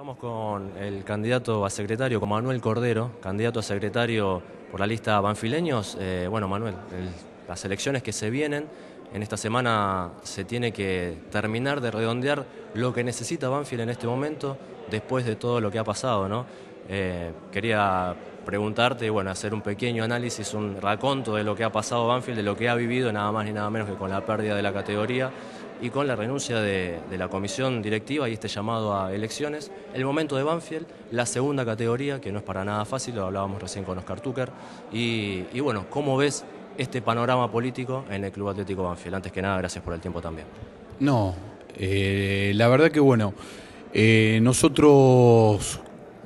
Estamos con el candidato a secretario, con Manuel Cordero, candidato a secretario por la lista Banfileños. Eh, bueno, Manuel, las elecciones que se vienen, en esta semana se tiene que terminar de redondear lo que necesita Banfield en este momento, después de todo lo que ha pasado, ¿no? Eh, quería preguntarte, bueno, hacer un pequeño análisis, un raconto de lo que ha pasado Banfield, de lo que ha vivido, nada más ni nada menos que con la pérdida de la categoría y con la renuncia de, la comisión directiva y este llamado a elecciones, el momento de Banfield, la segunda categoría, que no es para nada fácil, lo hablábamos recién con Oscar Tucker, y, bueno, ¿cómo ves este panorama político en el Club Atlético Banfield? Antes que nada, gracias por el tiempo también. No, eh, la verdad que bueno, eh, nosotros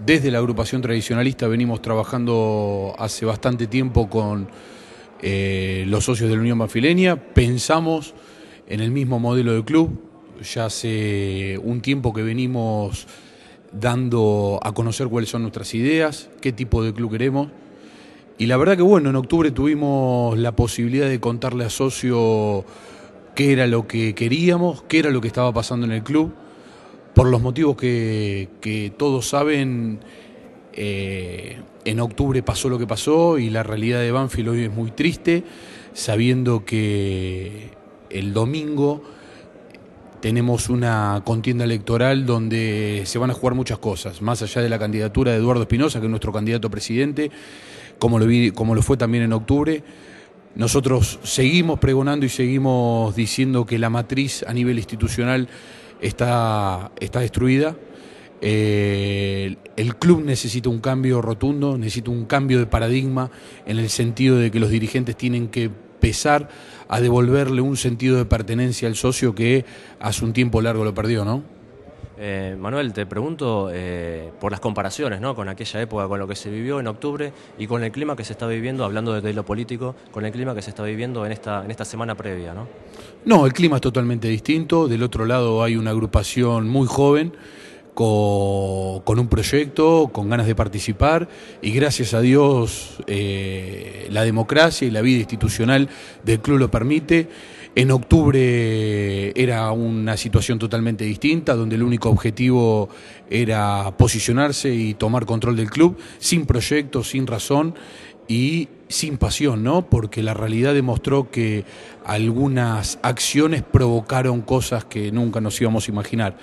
desde la agrupación tradicionalista venimos trabajando hace bastante tiempo con eh, los socios de la Unión Banfileña, pensamos en el mismo modelo de club. Ya hace un tiempo que venimos dando a conocer cuáles son nuestras ideas, qué tipo de club queremos. Y la verdad que bueno, en octubre tuvimos la posibilidad de contarle a socio qué era lo que queríamos, qué era lo que estaba pasando en el club. Por los motivos que, todos saben, eh, en octubre pasó lo que pasó y la realidad de Banfield hoy es muy triste, sabiendo que el domingo tenemos una contienda electoral donde se van a jugar muchas cosas, más allá de la candidatura de Eduardo Espinosa, que es nuestro candidato presidente, como lo, como lo fue también en octubre. Nosotros seguimos pregonando y seguimos diciendo que la matriz a nivel institucional está, está destruida. Eh, el club necesita un cambio rotundo, necesita un cambio de paradigma en el sentido de que los dirigentes tienen que empezar a devolverle un sentido de pertenencia al socio que hace un tiempo largo lo perdió, ¿no? Eh, Manuel, te pregunto eh, por las comparaciones ¿no? con aquella época, con lo que se vivió en octubre y con el clima que se está viviendo, hablando de lo político, con el clima que se está viviendo en esta, en esta semana previa. ¿no? no, el clima es totalmente distinto. Del otro lado hay una agrupación muy joven con, un proyecto, con ganas de participar y gracias a Dios eh, la democracia y la vida institucional del club lo permite. En octubre era una situación totalmente distinta, donde el único objetivo era posicionarse y tomar control del club, sin proyecto, sin razón y sin pasión, ¿no? Porque la realidad demostró que algunas acciones provocaron cosas que nunca nos íbamos a imaginar.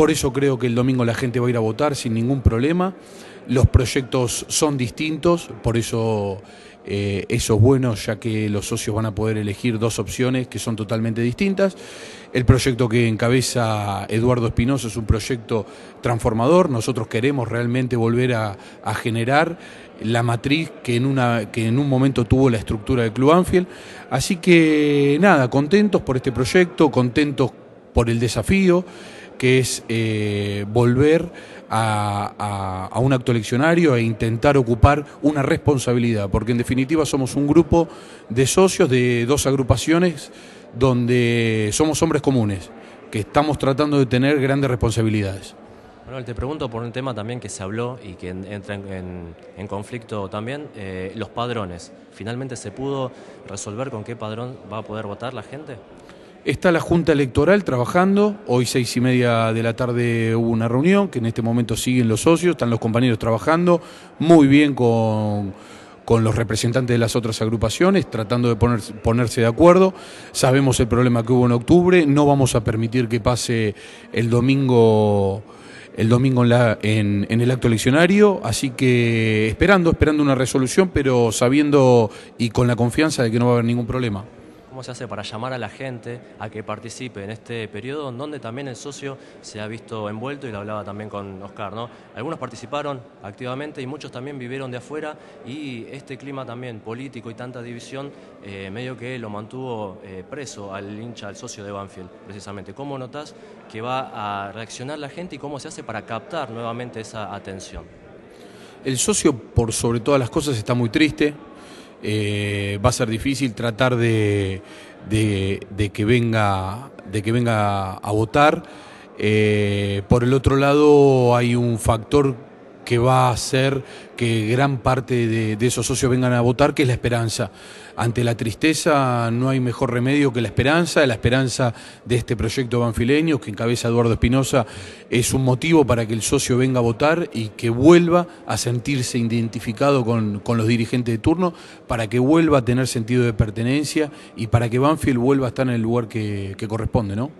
Por eso creo que el domingo la gente va a ir a votar sin ningún problema. Los proyectos son distintos, por eso eh, eso es bueno, ya que los socios van a poder elegir dos opciones que son totalmente distintas. El proyecto que encabeza Eduardo Espinosa es un proyecto transformador. Nosotros queremos realmente volver a, generar la matriz que en, una, que en un momento tuvo la estructura del Club Anfield. Así que nada, contentos por este proyecto, contentos por el desafío que es eh, volver a, un acto eleccionario e intentar ocupar una responsabilidad, porque en definitiva somos un grupo de socios de dos agrupaciones donde somos hombres comunes, que estamos tratando de tener grandes responsabilidades. te pregunto por un tema también que se habló y que entra en, conflicto también, eh, los padrones. ¿Finalmente se pudo resolver con qué padrón va a poder votar la gente? Está la Junta Electoral trabajando. Hoy seis y media de la tarde hubo una reunión que en este momento siguen los socios, están los compañeros trabajando muy bien con, los representantes de las otras agrupaciones, tratando de ponerse, ponerse de acuerdo. Sabemos el problema que hubo en octubre, no vamos a permitir que pase el domingo el domingo en, la, en, en, el acto eleccionario, así que esperando, esperando una resolución, pero sabiendo y con la confianza de que no va a haber ningún problema. ¿Cómo se hace para llamar a la gente a que participe en este periodo en donde también el socio se ha visto envuelto y lo hablaba también con Oscar? ¿no? Algunos participaron activamente y muchos también vivieron de afuera y este clima también político y tanta división eh, medio que lo mantuvo eh, preso al hincha, al socio de Banfield precisamente. ¿Cómo notas que va a reaccionar la gente y cómo se hace para captar nuevamente esa atención? El socio, por sobre todas las cosas, está muy triste, eh, va a ser difícil tratar de, de, que, venga, de que venga a votar. Eh, por el otro lado hay un factor que va a hacer que gran parte de, esos socios vengan a votar, que es la esperanza. Ante la tristeza no hay mejor remedio que la esperanza, la esperanza de este proyecto banfileño que encabeza Eduardo Espinosa es un motivo para que el socio venga a votar y que vuelva a sentirse identificado con, con los dirigentes de turno, para que vuelva a tener sentido de pertenencia y para que Banfield vuelva a estar en el lugar que, que corresponde, ¿no?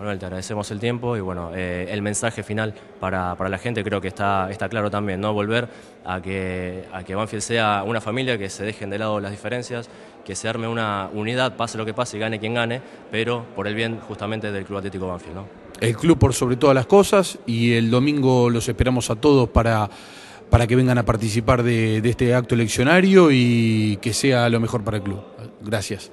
Manuel, te agradecemos el tiempo y bueno, eh, el mensaje final para, la gente creo que está, está claro también, ¿no? Volver a que, a que Banfield sea una familia, que se dejen de lado las diferencias, que se arme una unidad, pase lo que pase, y gane quien gane, pero por el bien justamente del Club Atlético Banfield, El club por sobre todas las cosas y el domingo los esperamos a todos para para que vengan a participar de este acto eleccionario y que sea lo mejor para el club. Gracias.